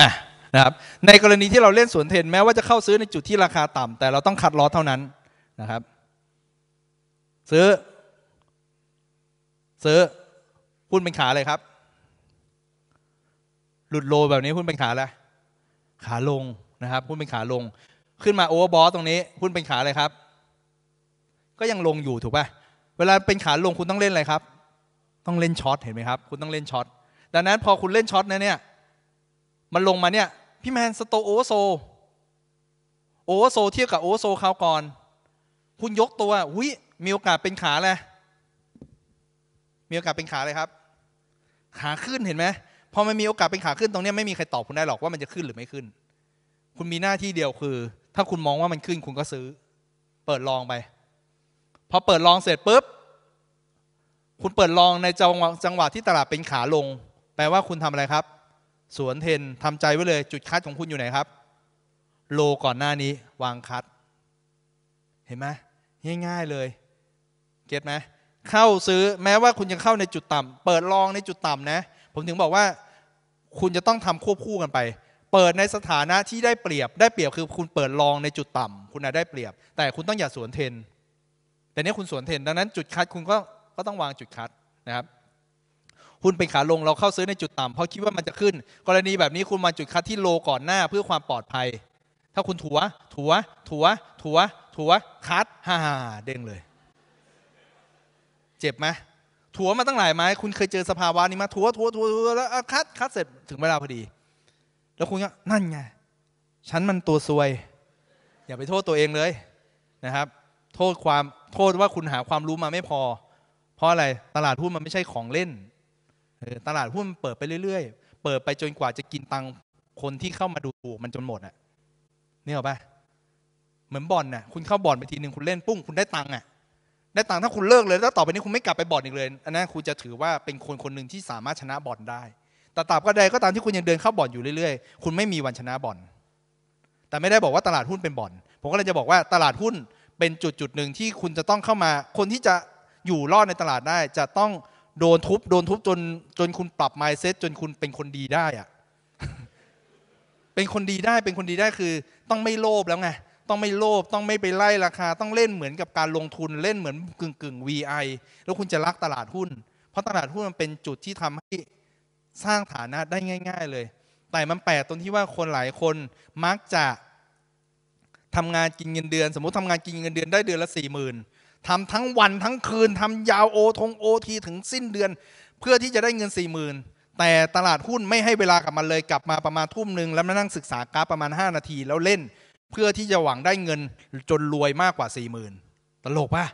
อ่ะนะครับ ในกรณีที่เราเล่นสวนเทนแม้ว่าจะเข้าซื้อในจุดที่ราคาต่ำแต่เราต้องคัดลอสเท่านั้นนะครับ ซื้อ ซื้อหุ้นเป็นขาเลยครับ หลุดโลแบบนี้หุ้นเป็นขาอะไรขาลงนะครับหุ้นเป็นขาลง ขึ้นมาโอเวอร์บอสตรงนี้หุ้นเป็นขาเลยครับ ก็ยังลงอยู่ถูกป่ะ เวลาเป็นขาลงคุณต้องเล่นอะไรครับ ต้องเล่นช็อตเห็นไหมครับ คุณต้องเล่นช็อตดังนั้นพอคุณเล่นช็อตนะเนี่ยมันลงมาเนี่ยพี่แมนสโตโอโซ โอโซเทียบกับโอโซคราวก่อนคุณยกตัวอ้ยมีโอกาสเป็นขาเลยมีโอกาสเป็นขาเลยครับ ขาขึ้นเห็นไหมพอมันมีโอกาสเป็นขาขึ้นตรงนี้ไม่มีใครตอบคุณได้หรอกว่ามันจะขึ้นหรือไม่ขึ้น คุณมีหน้าที่เดียวคือ ถ้าคุณมองว่ามันขึ้นคุณก็ซื้อ เปิดลองไปพอเปิดลองเสร็จปุ๊บคุณเปิดลองในจังหวะจังหวะที่ตลาดเป็นขาลง แปลว่าคุณทำอะไรครับสวนเทนทำใจไว้เลย จุดคัดของคุณอยู่ไหนครับ โลก่อนหน้านี้วางคัด เห็นไหมง่าย ๆเลยเก็ตไหมเข้าซื้อแม้ว่าคุณจะเข้าในจุดต่ำ เปิดลองในจุดต่ำนะ ผมถึงบอกว่า คุณจะต้องทำควบคู่กันไป เปิดในสถานะที่ได้เปรียบ ได้เปรียบคือ คุณเปิดลองในจุดต่ำ คุณได้เปรียบ แต่คุณต้องอย่าสวนเทนแต่นี้คุณสวนเทนดังนั้นจุดคัด คุณก็ก็ต้องวางจุดคัดนะครับหุ้นเป็นขาลงเราเข้าซื้อในจุดต่ำเพราะคิดว่ามันจะขึ้น กรณีแบบนี้คุณมาจุดคัดที่โลก่อนหน้า เพื่อความปลอดภัย ถ้าคุณถัว ถัวถัวถัวถัวคัดฮ่าเด้งเลย เจ็บไหมถัวมาตั้งหลายไม้คุณเคยเจอสภาวะนี้มาถัวถัวถัวถัวแล้วคัดคัดเสร็จถึงเวลาพอดี แล้วคุณก็นั่นไงฉันมันตัวซวย อย่าไปโทษตัวเองเลยนะครับโทษความโทษว่าคุณหาความรู้มาไม่พอ เพราะอะไรตลาดหุ้นมันไม่ใช่ของเล่นตลาดหุ้นเปิดไปเรื่อยๆ เปิดไปจนกว่าจะกินตังคนที่เข้ามาดูมันจนหมดอ่ะเนี่ยหรอปะเหมือนบอลน่ะ คุณเข้าบอลไปทีหนึ่งคุณเล่นปุ้งคุณได้ตังค์อ่ะได้ตังค์ถ้าคุณเลิกเลย แล้วต่อไปนี้คุณไม่กลับไปบอลอีกเลยอันนั้นคุณจะถือว่าเป็นคนคนหนึ่งที่สามารถชนะบอลได้ แต่ตราบก็ใดก็ตามที่คุณยังเดินเข้าบอลอยู่เรื่อย ๆ คุณไม่มีวันชนะบอลแต่ไม่ได้บอกว่าตลาดหุ้นเป็นบอลผมก็เลยจะบอกว่าตลาดหุ้นเป็นจุดจุดหนึ่งที่คุณจะต้องเข้ามา คนที่จะอยู่รอดในตลาดได้จะต้องโดนทุบโดนทุบจนจนคุณปรับไมเซ็ตจนคุณเป็นคนดีได้อะเป็นคนดีได้เป็นคนดีได้คือ ต้องไม่โลภแล้วไงต้องไม่โลภต้องไม่ไปไล่ราคาต้องเล่นเหมือนกับการลงทุนเล่นเหมือนกึ่งกึ่ง VI แล้วคุณจะรักตลาดหุ้นเพราะตลาดหุ้นมันเป็นจุดที่ทำให้สร้างฐานะได้ง่ายๆเลย แต่มันแปลกตรงที่ว่าคนหลายคนมักจะทำงานกินเงินเดือน สมมติทำงานกินเงินเดือนได้เดือนละสี่หมื่นทำทั้งวันทั้งคืนทำยาวโอทงโอทีถึงสิ้นเดือน เพื่อที่จะได้เงิน4ี่หมื่นแต่ตลาดหุ้นไม่ให้เวลากับมันเลยกลับมาประมาณทุ่มหนึ่งแล้วมานั่งศึกษากราฟประมาณ 5 นาทีแล้วเล่นเพื่อที่จะหวังได้เงินจนรวยมากกว่า4ี่หมื่นตลกปะ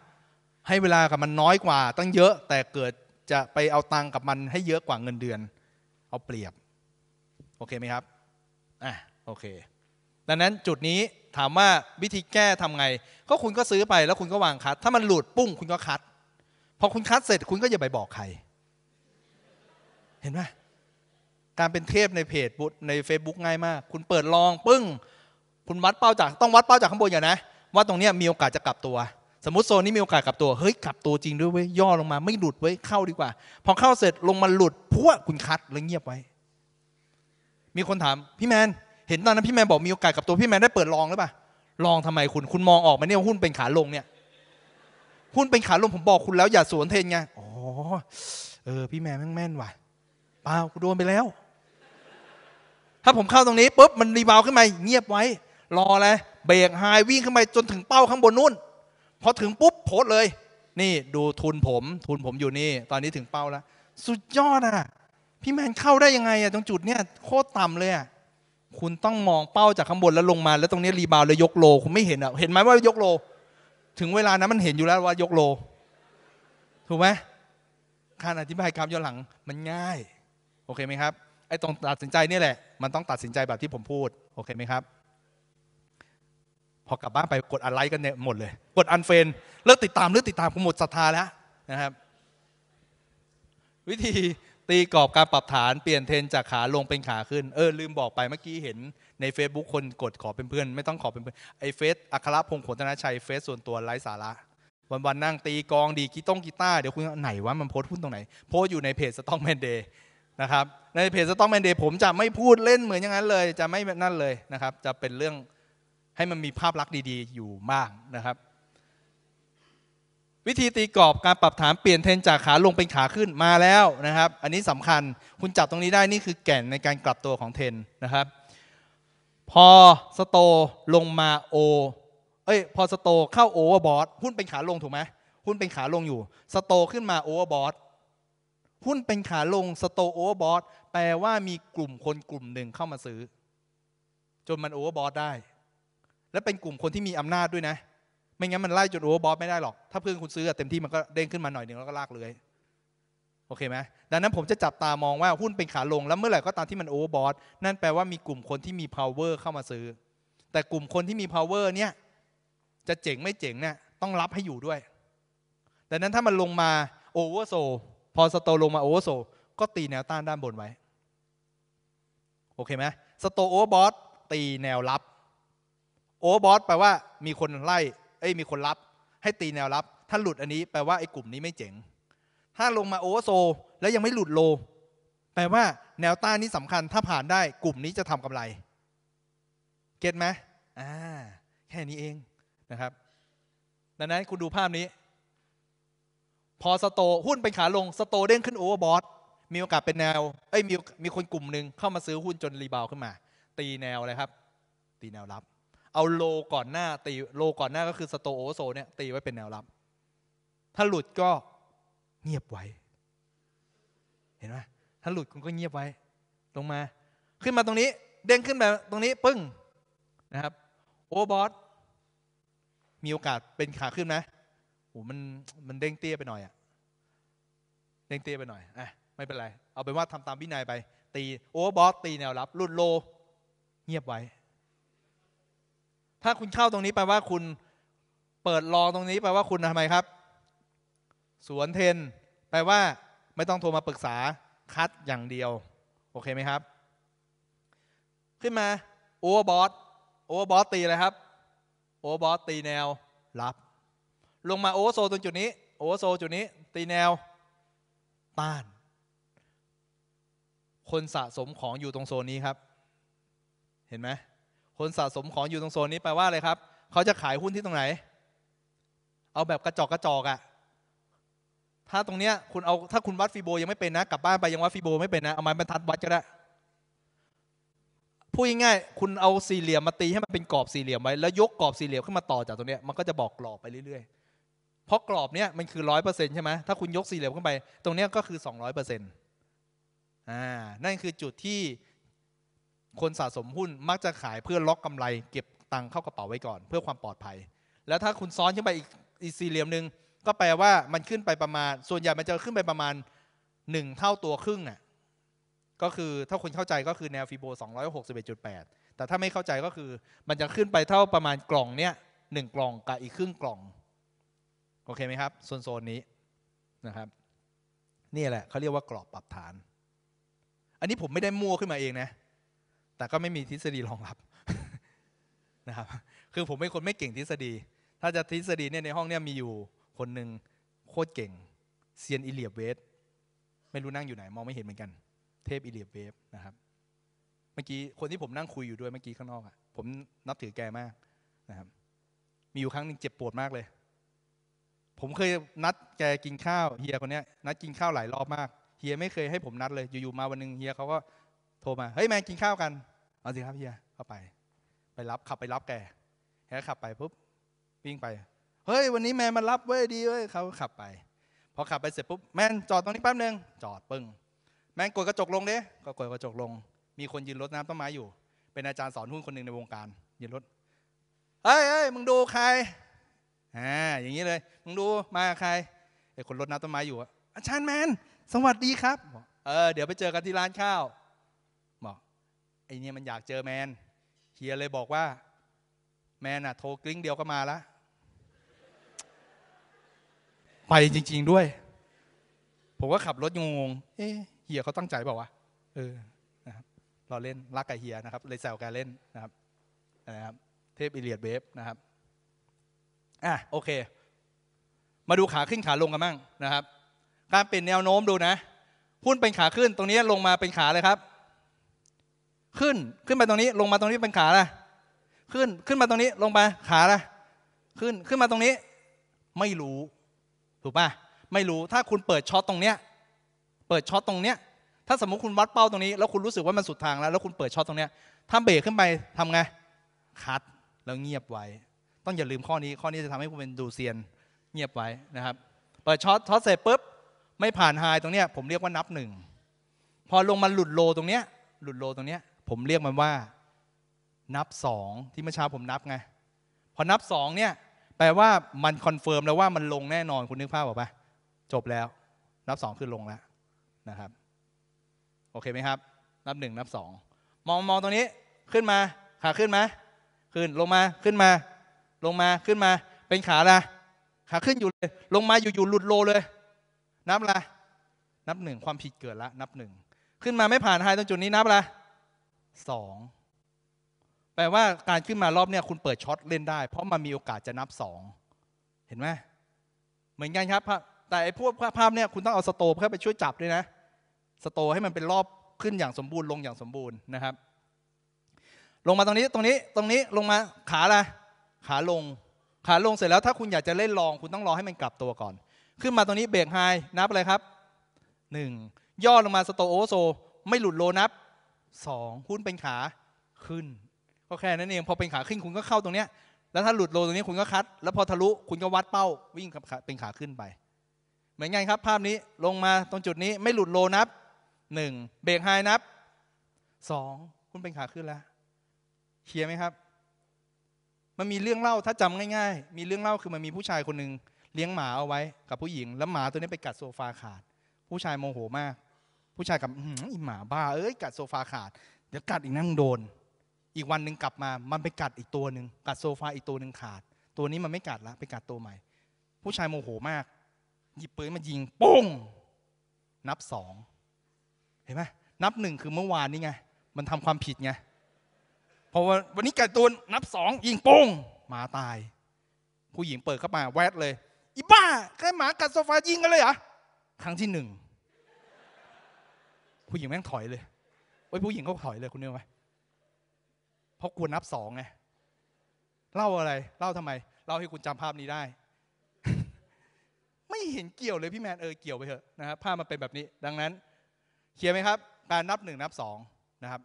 ให้เวลากับมันน้อยกว่าตั้งเยอะแต่เกิดจะไปเอาตังกับมันให้เยอะกว่าเงินเดือน เอาเปรียบ โอเคไหมครับอ่ะโอเค ดังนั้นจุดนี้ถามว่าวิธีแก้ทำไง ก็คุณก็ซื้อไปแล้วคุณก็วางคัด ถ้ามันหลุดปุ้ง คุณก็คัดพอคุณคัดเสร็จคุณก็อย่าไปบอกใคร เห็นไหมการเป็นเทพในเพจบุใน Facebook ง่ายมาก คุณเปิดลองปึ้ง คุณวัดเป้าจากต้องวัดเป้าจากข้างบนอย่างนะว่าตรงเนี้ยมีโอกาสจะกลับตัว สมมติโซนนี้มีโอกาสกลับตัวเฮ้ยกลับตัวจริงด้วยเว้ยย่อลงมา ไม่หลุดเว้ยเข้าดีกว่า พอเข้าเสร็จลงมาหลุดพวกคุณคัดแล้วเงียบไว้ มีคนถามพี่แมนเห็นตอนนั้นพี่แมนบอกมีโอกาสกับตัวพี่แมนได้เปิดลองหรือเปล่า ลองทำไมคุณ คุณมองออกไหมเนี่ยหุ้นเป็นขาลงเนี่ย หุ้นเป็นขาลงผมบอกคุณแล้ว อย่าสวนเทนไงอ๋อเออพี่แมนแม่งแม่นว่ะเปล่ากูโดนไปแล้ว ถ้าผมเข้าตรงนี้ปุ๊บมันรีบาวขึ้นมา เงียบไว้ รอเลยเบรกหายวิ่งขึ้นไปจนถึงเป้าข้างบนนู่นพอถึงปุ๊บโพสเลย นี่ดูทุนผม ทุนผมอยู่นี่ ตอนนี้ถึงเป้าแล้ว สุดยอดอ่ะ พี่แมนเข้าได้ยังไงอ่ะตรงจุดเนี้ยโคตรต่ำเลยอ่ะคุณต้องมองเป้าจากข้างบนแล้วลงมา แล้วตรงนี้รีบาวแล้วยกโลคุณไม่เห็นอ่ะเห็นไหมว่ายกโล ถึงเวลานั้นมันเห็นอยู่แล้วว่ายกโล ถูกไหมการอธิบายคำย้อนหลัง มันง่าย โอเคไหมครับ ไอ้ตรงตัดสินใจนี่แหละมันต้องตัดสินใจแบบที่ผมพูดโอเคไหมครับ พอกลับบ้านไปกดอะไลค์กันเนี่ยหมดเลย กดอันเฟนเลิกติดตามเลิกติดตามผมหมดศรัทธาแล้วนะครับ วิธีตีกรอบการปรับฐานเปลี่ยนเทนจากขาลงเป็นขาขึ้น เออ ลืมบอกไปเมื่อกี้เห็นใน Facebook คนกดขอเป็นเพื่อน ไม่ต้องขอเป็นเพื่อน ไอเฟซอัครพงศ์ขนธนชัย เฟซส่วนตัวไร้สาระ วันวันนั่งตีกองดีกีต้องกีตาร์เดี๋ยวคุณไหนวะ มันโพสตหุ้นตรงไหน โพสต์อยู่ในเพจสต็อกแมนเดย์นะครับ ในเพจสต็อกแมนเดย์ผมจะไม่พูดเล่นเหมือนอย่างนั้นเลย จะไม่นั่นเลยนะครับ จะเป็นเรื่องให้มันมีภาพลักษณ์ดี ๆ อยู่บ้างนะครับวิธีตีกรอบการปรับฐานเปลี่ยนเทนจากขาลงเป็นขาขึ้นมาแล้วนะครับ อันนี้สำคัญคุณจับตรงนี้ได้นี่คือแก่นในการกลับตัวของเทนนะครับ พอสโตลงมาโอเอ้ยพอสโตเข้าโอเวอร์บอทหุ้นเป็นขาลงถูกไหมหุ้นเป็นขาลงอยู่ สโตขึ้นมาโอเวอร์บอทหุ้นเป็นขาลงสโตโอเวอร์บอทแปลว่ามีกลุ่มคนกลุ่มหนึ่งเข้ามาซื้อ จนมันโอเวอร์บอทได้ และเป็นกลุ่มคนที่มีอำนาจด้วยนะไม่งั้นมันไล่จุดโอเวอร์บอสไม่ได้หรอก ถ้าเพื่อนคุณซื้อเต็มที่มันก็เด้งขึ้นมาหน่อยหนึ่งแล้วก็ลากเลย โอเคไหม ดังนั้นผมจะจับตามองว่าหุ้นเป็นขาลงแล้วเมื่อไหร่ก็ตามที่มันโอเวอร์บอสนั่นแปลว่ามีกลุ่มคนที่มี power เข้ามาซื้อ แต่กลุ่มคนที่มี power เนี่ย จะเจ๋งไม่เจ๋งเนี่ย ต้องรับให้อยู่ด้วย ดังนั้นถ้ามันลงมาโอเวอร์โซพอสโตลงมาโอเวอร์โซก็ตีแนวต้านด้านบนไว้ โอเคไหมสโตโอเวอร์บอสตีแนวรับ โอเวอร์บอสแปลว่า มีคนไล่เอ้ย มีคนรับ ให้ตีแนวรับ ถ้าหลุดอันนี้แปลว่าไอ้กลุ่มนี้ไม่เจ๋ง ถ้าลงมาโอเวอร์โซ แล้วยังไม่หลุดโล แปลว่า แนวต้านนี้สำคัญ ถ้าผ่านได้กลุ่มนี้จะทำกำไร เก็ตไหมอ่า แค่นี้เองนะครับ ดังนั้นคุณดูภาพนี้ พอสโตหุ้นเป็นขาลงสโตเด้งขึ้นโอเวอร์บอทมีโอกาสเป็นแนวเอ้ยมีมีคนกลุ่มหนึ่งเข้ามาซื้อหุ้นจนรีบาวขึ้นมา ตีแนวอะไรครับ ตีแนวรับเอาโลก่อนหน้า ตีโลก่อนหน้าก็คือสโตโอโซ เนี่ย ตีไว้เป็นแนวรับ ถ้าหลุดก็เงียบไว้ เห็นไหมถ้าหลุดคุณก็เงียบไว้ ลงมา ขึ้นมาตรงนี้เด้งขึ้นแบบตรงนี้ปึ้งนะครับ โอบอสมีโอกาสเป็นขาขึ้นไหมโอ้มันมันเด้งเตี้ยไปหน่อยอะ เด้งเตี้ยไปหน่อยอ่ะไม่เป็นไร เอาเป็นว่าทำตามวินัยไป ตีโอบอสตีแนวรับรุดโลเงียบไว้ถ้าคุณเข้าตรงนี้แปลว่าคุณเปิดลองตรงนี้ แปลว่าคุณทำไมครับ สวนเทน แปลว่าไม่ต้องโทรมาปรึกษาคัดอย่างเดียวโอเคไหมครับขึ้นมาโอเวอร์บอสโอเวอร์บอสตีเลยครับโอเวอร์บอสตีแนวรับ ลงมาโอเวอร์โซตรงจุดนี้โอเวอร์โซจุดนี้ ตีแนวต้าน คนสะสมของอยู่ตรงโซนนี้ครับ เห็นไหมคนสะสมของอยู่ตรงโซนนี้แปลว่าอะไรครับ เขาจะขายหุ้นที่ตรงไหน เอาแบบกระจอกกระจอกอะ ถ้าตรงเนี้ยคุณเอาถ้าคุณวัดฟีโบยังไม่เป็นนะกลับบ้านไปยังวัดฟีโบไม่เป็นนะเอาไม้บรรทัดวัดก็ได้พูดง่ายๆคุณเอาสี่เหลี่ยมมาตีให้มันเป็นกรอบสี่เหลี่ยมไว้แล้วยกกรอบสี่เหลี่ยมขึ้นมาต่อจากตรงเนี้ยมันก็จะบอกกรอบไปเรื่อยๆ เพราะกรอบเนี้ยมันคือร้อยเปอร์เซ็นต์ใช่ไหมถ้าคุณยกสี่เหลี่ยมขึ้นไป ตรงเนี้ยก็คือสองร้อยเปอร์เซ็นต์อ่า นั่นคือจุดที่คนสะสมหุ้นมักจะขายเพื่อล็อกกำไร เก็บตังค์เข้ากระเป๋าไว้ก่อน เพื่อความปลอดภัย แล้วถ้าคุณซ้อนขึ้นไปอีกอีกสี่เหลี่ยมหนึ่งก็แปลว่ามันขึ้นไปประมาณ ส่วนใหญ่มันจะขึ้นไปประมาณ 1 เท่าตัวครึ่งน่ะก็คือถ้าคุณเข้าใจก็คือแนวฟิโบ261.8 แต่ถ้าไม่เข้าใจก็คือ มันจะขึ้นไปเท่าประมาณกล่องเนี้ยหนึ่งกล่องกับอีกครึ่งกล่องโอเคไหมครับโซนโซนนี้นะครับนี่แหละเขาเรียกว่ากรอบปรับฐาน อันนี้ผมไม่ได้มั่วขึ้นมาเองนะแต่ก็ไม่มีทฤษฎีรองรับนะครับ คือผมเป็นคนไม่เก่งทฤษฎี ถ้าจะทฤษฎีเนี่ยในห้องเนี่ยมีอยู่คนหนึ่งโคตรเก่งเซียนอิเลียบเวสไม่รู้นั่งอยู่ไหน มองไม่เห็นเหมือนกัน เทพอิเลียบเวสนะครับ เมื่อกี้คนที่ผมนั่งคุยอยู่ด้วยเมื่อกี้ข้างนอกอะ่ะผมนับถือแกมากนะครับมีอยู่ครั้งหนึ่งเจ็บปวดมากเลย ผมเคยนัดแกกินข้าวเฮียคนเนี้ยนัดกินข้าวหลายรอบมากเฮียไม่เคยให้ผมนัดเลย อยู่ ๆ มาวันหนึ่งเฮียเขาก็ทรมาเฮ้ยแมนกินข้าวกันเอาสิครับเฮียเข้าไป ไปรับขับไปรับแกแกขับไปปุ๊บวิ่งไป เฮ้ยวันนี้แมนมารับเว้ยดีเว้ยเขาขับไป พอขับไปเสร็จปุ๊บแมนจอดตรงนี้แป๊บนึง จอดปึ้งแมนกดกระจกลงเด้ก็กดกระจกลง มีคนยืนรถน้ำต้นไม้อยู่ เป็นอาจารย์สอนหุ้นคนหนึ่งในวงการยืนรถเฮ้ยเฮ้ยมึงดูใครอ่าอย่างนี้เลย มึงดูมาใครไอ้คนรถน้ำต้นไม้อยู่อาจารย์แมนสวัสดีครับเออเดี๋ยวไปเจอกันที่ร้านข้าวไอเนี่ยมันอยากเจอแมน เฮียเลยบอกว่า แมนอะโทรกลิ้งเดียวก็มาละ ไปจริง ๆด้วย ผมก็ขับรถงงๆเอ๊เฮียเขาตั้งใจเปล่าวะเออนะครับเราเล่นรักกับเฮียนะครับ เลยแซวกาเล่นนะครับนะครับ เทพอิเลียดเบฟนะครับ อ่ะโอเค มาดูขาขึ้นขาลงกันบ้างนะครับ การเปลี่ยนแนวโน้มดูนะหุ้นเป็นขาขึ้น ตรงนี้ลงมาเป็นขาเลยครับขึ้นขึ้นไปตรงนี้ ลงมาตรงนี้เป็นขาละขึ้นขึ้นมาตรงนี้ลงไปขาละขึ้นขึ้นมาตรงนี้ไม่รู้ ถูกปะไม่รู้ถ้าคุณเปิดช็อตตรงเนี้ยเปิดช็อตตรงเนี้ย ถ้าสมมติคุณวัดเป้าตรงนี้แล้วคุณรู้สึกว่ามันสุดทางแล้วแล้วคุณเปิดช็อตตรงเนี้ยถ้าเบรกขึ้นไปทำไงคัดแล้วเงียบไว้ ต้องอย่าลืมข้อนี้ ข้อนี้จะทำให้คุณเป็นดูเซียนเงียบไว้นะครับ เปิดช็อตช็อตเสร็จปุ๊บไม่ผ่านไฮตรงเนี้ยผมเรียกว่านับหนึ่งพอลงมาหลุดโลตรงเนี้ยหลุดโลตรงเนี้ยผมเรียกมันว่า นับสองที่เมื่อเช้าผมนับไงพอนับสองเนี่ย แปลว่ามันคอนเฟิร์มแล้วว่ามันลงแน่นอนคุณนึกภาพออกปะจบแล้ว นับสองคือลงแล้วนะครับ โอเคไหมครับ นับหนึ่งนับสองมองมองตรงนี้ ขึ้นมาขาขึ้นไหมขึ้นลงมาขึ้นมา ลงมาขึ้นมา เป็นขาละขาขึ้นอยู่เลยลงมาอยู่อยู่หลุดโลเลยนับละนับหนึ่งความผิดเกิดละนับหนึ่งขึ้นมาไม่ผ่านไฮตรงจุดนี้นับละสองแปลว่าการขึ้นมารอบเนี่ยคุณเปิดช็อตเล่นได้ เพราะมันมีโอกาสจะนับสองเห็นไหมเหมือนกันครับ แต่ไอ้พวกภาพเนี่ยคุณต้องเอาสโตปเข้าไปช่วยจับด้วยนะสโตให้มันเป็นรอบขึ้นอย่างสมบูรณ์ลงอย่างสมบูรณ์นะครับ ลงมาตรงนี้ตรงนี้ตรงนี้ลงมาขาละขาลง ขาลงเสร็จแล้วถ้าคุณอยากจะเล่นลอง คุณต้องรอให้มันกลับตัวก่อน ขึ้นมาตรงนี้เบรกไฮนับอะไรครับ 1 ย่อลงมาสโตโอโซ ไม่หลุดโลนับสองหุ้นเป็นขาขึ้นก็แค่นั้นเองพอเป็นขาขึ้นคุณก็เข้าตรงเนี้ยแล้วถ้าหลุดโลตรงนี้คุณก็คัดแล้วพอทะลุคุณก็วัดเป้าวิ่งกับเป็นขาขึ้นไปเหมือนไงครับ ภาพนี้ลงมาตรงจุดนี้ไม่หลุดโลนับหนึ่งเบรกไฮนับสองคุณเป็นขาขึ้นแล้วเคลียร์ไหมครับ มันมีเรื่องเล่าถ้าจำง่าย ๆ มีเรื่องเล่าคือมันมีผู้ชายคนหนึ่งเลี้ยงหมาเอาไว้กับผู้หญิง แล้วหมาตัวนี้ไปกัดโซฟาขาด ผู้ชายโมโหมากผู้ชายกับอีหมาบ้า เอ้ยกัดโซฟาขาด เดี๋ยวกัดอีกนั่งโดน อีกวันหนึ่งกลับมามันไปกัดอีกตัวหนึ่งกัดโซฟาอีกตัวหนึ่งขาด ตัวนี้มันไม่กัดละไปกัดตัวใหม่ ผู้ชายโมโหมาก หยิบปืนมายิงปุ้ง นับสองเห็นไหมนับหนึ่งคือเมื่อวานนี่ไงมันทำความผิดไงเพราะว่าวันนี้กัดตัวนับสองยิงปุ้งหมาตาย ผู้หญิงเปิดเข้ามา แวดเลย อีบ้าแค่หมากัดโซฟายิงกันเลยเหรอครั้งที่หนึ่งผู้หญิงแม่งถอยเลยไอ้ผู้หญิงเขาถอยเลยคุณน่ยไหมเพราะควนับสองไง เล่าอะไร เล่าทำไม เล่าให้คุณจำภาพนี้ได้ ไม่เห็นเกี่ยวเลยพี่แมนเออเกี่ยวไปเถอะนะครับ ภาพมันเป็นแบบนี้ ดังนั้นเขียนไหมครับ การนับหนึ่งนับสองนะครับ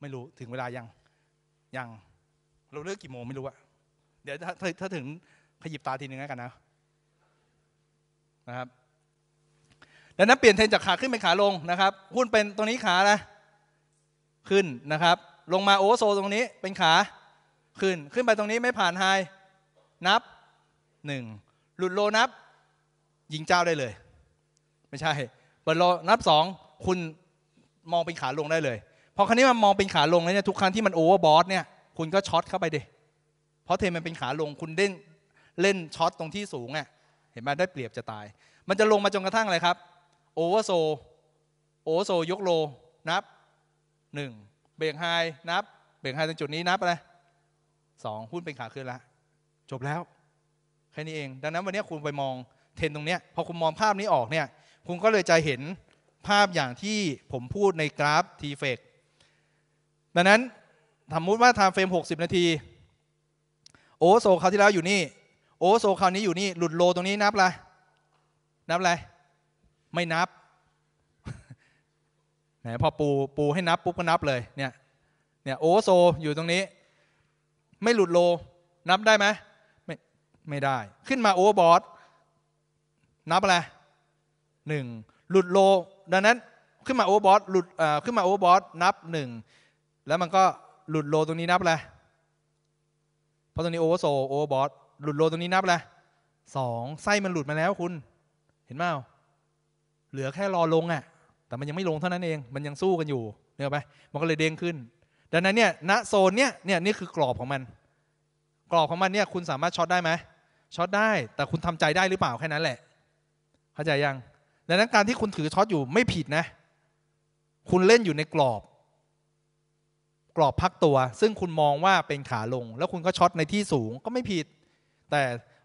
ไม่รู้ถึงเวลายังยังเราเลิกกี่โมงไม่รู้อะเดี๋ยวถ้าถ้าถึงขยิบตาทีนึงแล้วกันนะนะครับดังนั้นเปลี่ยนเทรนจากขาขึ้นเป็นขาลงนะครับ หุ้นเป็นตรงนี้ขานะ ขึ้นนะครับ ลงมาโอเวอร์โซตรงนี้เป็นขา ขึ้น ขึ้นไปตรงนี้ไม่ผ่านไฮ นับหนึ่ง หลุดโลนับยิงเจ้าได้เลย ไม่ใช่เปิดโลนับสอง คุณมองเป็นขาลงได้เลย พอครั้นี้มันมองเป็นขาลงแล้วเนี่ย ทุกครั้งที่มันโอเวอร์บอสเนี่ย คุณก็ช็อตเข้าไปดิเพราะเทมันเป็นขาลง คุณเล่น เล่นช็อตตรงที่สูงอะ่ะเห็นไหมได้เปรียบจะตาย มันจะลงมาจนกระทั่งอะไรครับโอเวอร์โซโอเวอร์โซยกโล นับ 1 เบยงไฮนับ เบยงไฮตรงจุดนี้นับอะไร สองหุ้นเป็นขาขึ้นแล้ว จบแล้ว แค่นี้เอง ดังนั้นวันนี้คุณไปมองเทรนตรงเนี้ยพอคุณมองภาพนี้ออกเนี่ย คุณก็เลยจะเห็นภาพอย่างที่ผมพูดในกราฟทีเฟกดังนั้น สมมุติว่าทำเฟรม60 นาที โอโซคราวที่แล้วอยู่นี่ โอโซคราวนี้อยู่นี่ หลุดโลตรงนี้นับอะไร นับอะไรไม่นับ ไหนพอปูปูให้นับ ปุ๊บก็นับเลย เนี่ย เนี่ยโอเวอร์โซอยู่ตรงนี้ ไม่หลุดโล นับได้ไหม ไม่ไม่ได้ขึ้นมาโอเวอร์บอสนับอะไรหนึ่งหลุดโล ดังนั้นขึ้นมาโอเวอร์บอสหลุดขึ้นมาโอเวอร์บอสนับหนึ่ง แล้วมันก็หลุดโลตรงนี้นับอะไร เพราะตรงนี้โอเวอร์โซโอเวอร์บอสหลุดโลตรงนี้นับอะไรสองไส้มันหลุดมาแล้วคุณ เห็นไหมเหลือแค่รอลงอ่ะ แต่มันยังไม่ลงเท่านั้นเอง มันยังสู้กันอยู่เนี่ยไปมันก็เลยเด้งขึ้น ดังนั้นเนี่ย ณ โซนเนี่ยเนี่ย นี่คือกรอบของมัน กรอบของมันเนี่ย คุณสามารถช็อตได้ไหมช็อตได้ แต่คุณทำใจได้หรือเปล่าแค่นั้นแหละ เข้าใจยัง ดังนั้นการที่คุณถือช็อตอยู่ไม่ผิดนะ คุณเล่นอยู่ในกรอบ กรอบพักตัว ซึ่งคุณมองว่าเป็นขาลง แล้วคุณก็ช็อตในที่สูง ก็ไม่ผิด แต่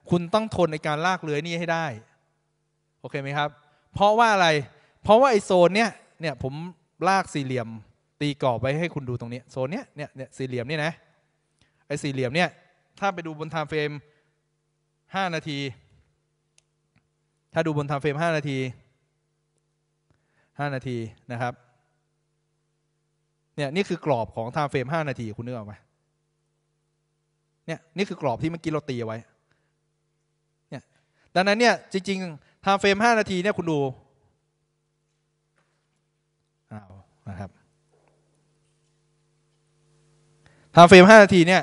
คุณต้องทนในการลากเลือยนี่ให้ได้ โอเคไหมครับเพราะว่าอะไร เพราะว่าไอโซนเนี้ย เนี่ยผมลากสี่เหลี่ยม ตีกรอบไว้ให้คุณดูตรงนี้โซนเนี้ย เนี่ยเนี่ยสี่เหลี่ยมนี่นะไอสี่เหลี่ยมเนี่ยถ้าไปดูบนไทม์เฟรม5นาที ถ้าดูบนไทม์เฟรม5นาที 5 นาทีนะครับเนี่ยนี่คือกรอบของไทม์เฟรม5นาทีคุณนึกออกไหมเนี่ยนี่คือกรอบที่เมื่อกี้เราตีไว้เนี่ยดังนั้นเนี่ยจริงๆทำเฟรมห้านาทีเนี่ยคุณดูเอานะครับทำเฟรมห้านาทีเนี่ย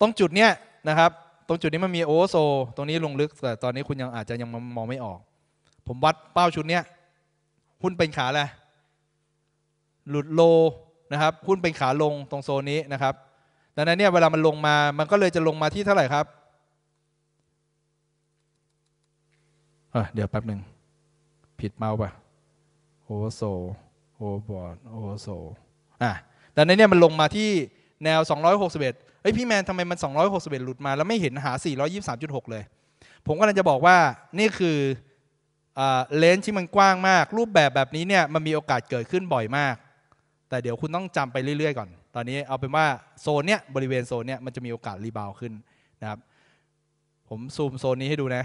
ตรงจุดเนี่ยนะครับ ตรงจุดนี้ มันมีโอโซ ตรงนี้ลงลึก แต่ตอนนี้คุณยังอาจจะยังมองไม่ออก ผมวัดเป้าชุดเนี้ย หุ้นเป็นขาแหละหลุดโลนะครับ หุ้นเป็นขาลงตรงโซนนี้นะครับ ดังนั้นเนี่ยเวลามันลงมา มันก็เลยจะลงมาที่เท่าไหร่ครับเดี๋ยวแป๊บหนึ่งผิดเมาส์ป่ะโอโซ โอบอดโอโซอ่ะแต่ในเนี้ยมันลงมาที่แนว 261เอ้ยพี่แมนทำไมมัน261 หลุดมาแล้วไม่เห็นหา 423.6 เลย ผมก็เลยจะบอกว่านี่คือเลนส์ที่มันกว้างมาก รูปแบบแบบนี้เนี่ยมันมีโอกาสเกิดขึ้นบ่อยมาก แต่เดี๋ยวคุณต้องจำไปเรื่อยๆก่อน ตอนนี้เอาเป็นว่าโซนเนี้ยบริเวณโซนเนี้ยมันจะมีโอกาสรีบาวขึ้นนะครับผมซูมโซนนี้ให้ดูนะ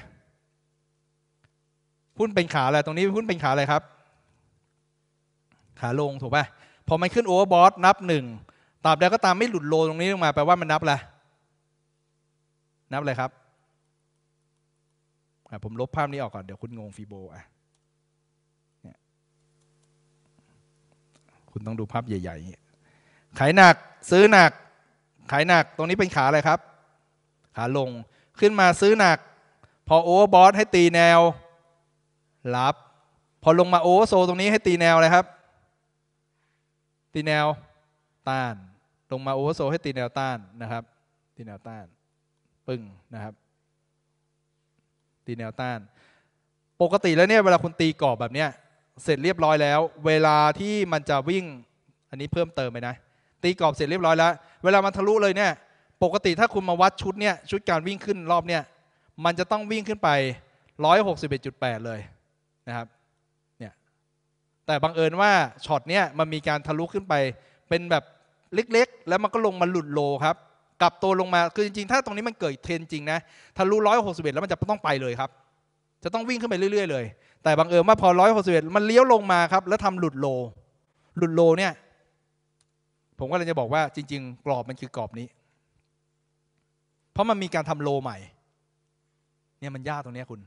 หุ้นเป็นขาอะไร ตรงนี้หุ้นเป็นขาอะไรครับ ขาลง ถูกป่ะพอมันขึ้นโอเวอร์บอทนับหนึ่งตบแบ้ดก็ตามไม่หลุดโลตรงนี้ลงมาแปลว่ามันนับอะไรนับอะไรครับ ผมลบภาพนี้ออกก่อน เดี๋ยวคุณงงฟีโบอ่ะคุณต้องดูภาพใหญ่ ๆ ขายหนักซื้อหนัก ขายหนักตรงนี้เป็นขาอะไรครับ ขาลงขึ้นมาซื้อหนัก พอโอเวอร์บอทให้ตีแนวรับ พอลงมาโอโซตรงนี้ให้ตีแนวเลยครับ ตีแนวต้าน ลงมาโอเวอร์โซให้ตีแนวต้านนะครับ ตีแนวต้าน ปึ้งนะครับ ตีแนวต้าน ปกติแล้วเนี่ยเวลาคุณตีกรอบแบบเนี้ย เสร็จเรียบร้อยแล้ว เวลาที่มันจะวิ่ง อันนี้เพิ่มเติมไปนะ ตีกรอบเสร็จเรียบร้อยแล้ว เวลามันทะลุเลยเนี่ย ปกติถ้าคุณมาวัดชุดเนี่ยชุดการวิ่งขึ้นรอบเนี่ยมันจะต้องวิ่งขึ้นไป161.8เลยะครับเนี่ยแต่บังเอิญว่าช็อตเนี้ยมันมีการทะลุขึ้นไปเป็นแบบเล็กๆแล้วมันก็ลงมาหลุดโลครับกลับตัวลงมาคือจริงๆถ้าตรงนี้มันเกิดเทรนจริงนะทะลุร้อยหกสิบเอ็ดแล้วมันจะต้องไปเลยครับ จะต้องวิ่งขึ้นไปเรื่อยๆเลยแต่บังเอิญว่าพอร้อยหกสิบเอ็ดมันเลี้ยวลงมาครับ แล้วทำหลุดโล หลุดโลเนี่ยผมก็เลยจะบอกว่าจริง ๆ กรอบมันคือกรอบนี้ เพราะมันมีการทำโลใหม่เนี่ยมันยากตรงนี้คุณ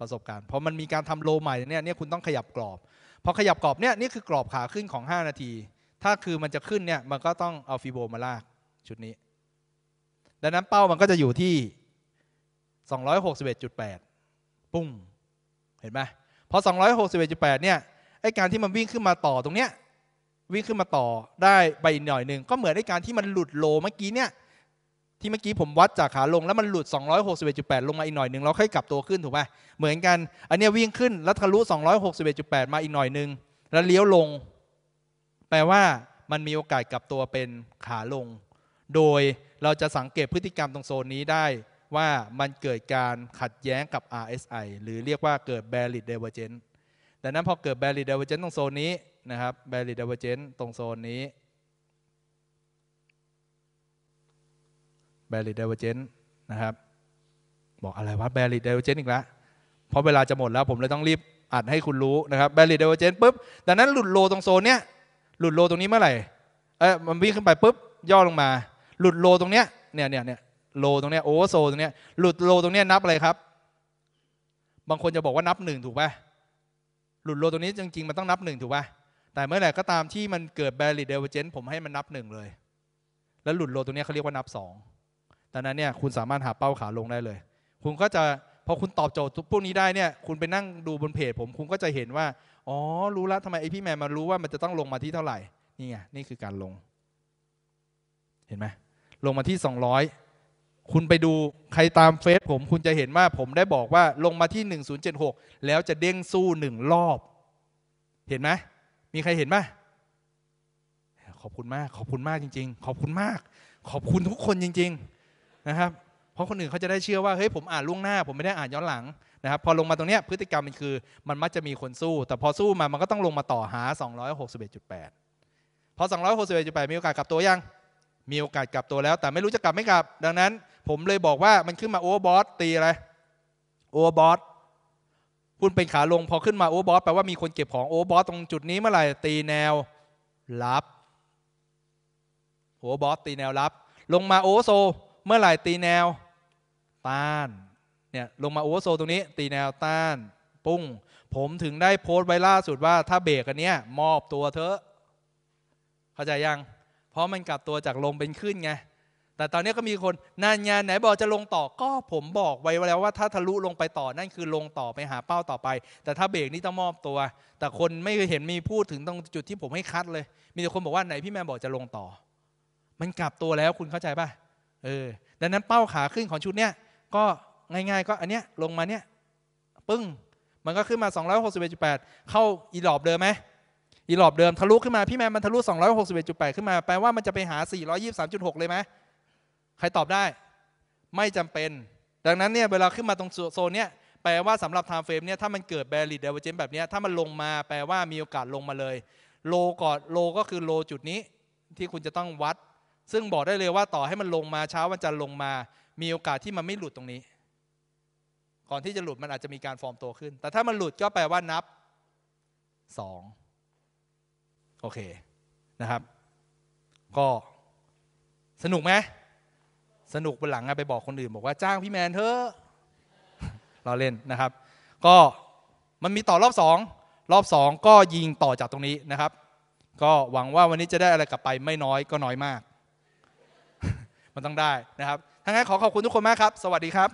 ประสบการณ์เพราะมันมีการทำโลใหม่เนี่ยเนี่ยคุณต้องขยับกรอบพอขยับกรอบเนี่ยนี่คือกรอบขาขึ้นของ 5 นาที ถ้าคือมันจะขึ้นเนี่ยมันก็ต้องเอาฟิโบมาลาก ชุดนี้ ดังนั้นเป้ามันก็จะอยู่ที่ 261.8 ปุ้งเห็นไหมพอ 261.8เนี่ยไอการที่มันวิ่งขึ้นมาต่อตรงเนี้ยวิ่งขึ้นมาต่อได้ไปหน่อยหนึ่งก็เหมือนไอการที่มันหลุดโลเมื่อกี้เนี่ยที่เมื่อกี้ผมวัดจากขาลงแล้วมันหลุด 261.8 ลงมาอีกหน่อยหนึ่งเราค่อยกลับตัวขึ้นถูกไหมเหมือนกันอันนี้วิ่งขึ้นแล้วทะลุ 261.8 มาอีกหน่อยหนึ่ง แล้วเลี้ยวลง แปลว่ามันมีโอกาสกลับตัวเป็นขาลง โดยเราจะสังเกตพฤติกรรมตรงโซนนี้ได้ว่ามันเกิดการขัดแย้งกับ RSI หรือเรียกว่าเกิด bearish divergence ดังนั้นพอเกิด bearish divergence ตรงโซนนี้นะครับ bearish divergence ตรงโซนนี้แบริดเ r เ i เ e r g นะครับบอกอะไรวะแบริเดเวอร์เจนอีกแล้วเพราะเวลาจะหมดแล้วผมเลยต้องรีบอัดให้คุณรู้นะครับแบริเดเวอร์เจนปุ๊บดังนั้นหลุดโลตรงโซนเนี้ยหลุดโลตรงนี้เมื่อไหร่เอ้มันวิ่งขึ้นไปปุ๊บ ย่อลงมา หลุดโลตรงเนี้ยเนี่ยเนี่ยเนี่ยโลตรงเนี้ยโอเวอร์โซนตรงเนี้ยหลุดโลตรงเนี้ยนับอะไรครับ บางคนจะบอกว่านับหนึ่งถูกป่ะหลุดโลตรงนี้จริงๆมันต้องนับหนึ่งถูกป่ะ แต่เมื่อไหร่ก็ตามที่มันเกิดแบริ i เดเว v e r g e ผมให้มันนับหนึ่งเลย แล้วหลุดโลตรงนี้เขาเรียกว่านับสองดังนั้นเนี่ยคุณสามารถหาเป้าขาลงได้เลย คุณก็จะพอคุณตอบโจทย์พวกนี้ได้เนี่ย คุณไปนั่งดูบนเพจผม คุณก็จะเห็นว่า อ๋อ รู้แล้วทำไมไอพี่แมนมารู้ว่ามันจะต้องลงมาที่เท่าไหร่นี่ไงนี่คือการลง เห็นไหมลงมาที่ 200 คุณไปดูใครตามเฟซผมคุณจะเห็นว่าผมได้บอกว่าลงมาที่1076แล้วจะเด้งสู้หนึ่งรอบ เห็นไหมมีใครเห็นไหมขอบคุณมากขอบคุณมากจริง ๆ ขอบคุณมาก ขอบคุณทุกคนจริง ๆนะครับเพราะคนอื่นเขาจะได้เชื่อว่าเฮ้ยผมอ่านล่วงหน้า ผมไม่ได้อ่านย้อนหลังนะครับ พอลงมาตรงเนี้ยพฤติกรรมมันคือ มันมักจะมีคนสู้ แต่พอสู้มามันก็ต้องลงมาต่อหา 261.8 พอ 261.8 มีโอกาสกลับตัวยัง มีโอกาสกลับตัวแล้ว แต่ไม่รู้จะกลับไม่กลับ ดังนั้นผมเลยบอกว่ามันขึ้นมาโอเวอร์บอสตีอะไรโอเวอร์บอสหุ้นเป็นขาลงพอขึ้นมาโอเวอร์บอสแปลว่ามีคนเก็บของโอเวอร์บอสตรงจุดนี้เมื่อไหร่ตีแนวรับโอเวอร์บอสตีแนวรับ ลงมาโอโซเมื่อไหร่ตีแนวต้านเนี่ยลงมาโอเวอร์โซ ตรงนี้ ตีแนวต้านปุ้งผมถึงได้โพสต์ไว้ล่าสุดว่าถ้าเบรกอันเนี้ย มอบตัวเถอะเข้าใจยัง เพราะมันกลับตัวจากลงเป็นขึ้นไงแต่ตอนนี้ก็มีคนนานงานไหนบอกจะลงต่อก็ผมบอกไว้แล้วว่าถ้าทะลุลงไปต่อนั่นคือลงต่อไปหาเป้าต่อไป แต่ถ้าเบรกนี่ต้องมอบตัว แต่คนไม่เคยเห็นมีพูดถึงตรงจุดที่ผมให้คัด เลย มีแต่คนบอกว่าไหนพี่แม่บอกจะลงต่อ มันกลับตัวแล้วคุณเข้าใจป่ะเออดังนั้นเป้าขาขึ้นของชุดเนี้ยก็ง่ายๆก็อันเนี้ยลงมาเนี้ยปึ้ง มันก็ขึ้นมา 261.8เข้าอีหลอบเดิมไหมอีหลอบเดิมทะลุขึ้นมา พี่แมนมันทะลุ 261.8ขึ้นมาแปลว่ามันจะไปหา 423.6 เลยไหมใครตอบได้ ไม่จำเป็น ดังนั้นเนี่ยเวลาขึ้นมาตรงโซนเนี้ยแปลว่าสำหรับไทม์เฟรมเนี่ยถ้ามันเกิดแบริดเดเวอเจนแบบนี้ถ้ามันลงมาแปลว่ามีโอกาสลงมาเลย โลก่อนโลก็คือโลจุดนี้ที่คุณจะต้องวัดซึ่งบอกได้เลยว่าต่อให้มันลงมาเช้าวันจันทร์ลงมา มีโอกาสที่มันไม่หลุดตรงนี้ ก่อนที่จะหลุดมันอาจจะมีการฟอร์มตัวขึ้น แต่ถ้ามันหลุดก็แปลว่านับ2โอเคนะครับ ก็ สนุกไหมสนุกบนหลังไปบอกคนอื่นบอกว่าจ้างพี่แมนเถอะ เราเล่นนะครับ ก็มันมีต่อรอบสองรอบสองก็ยิงต่อจากตรงนี้นะครับ ก็หวังว่าวันนี้จะได้อะไรกลับไปไม่น้อย ก็น้อยมากมันต้องได้นะครับ ทั้งนั้นขอขอบคุณทุกคนมากครับ สวัสดีครับ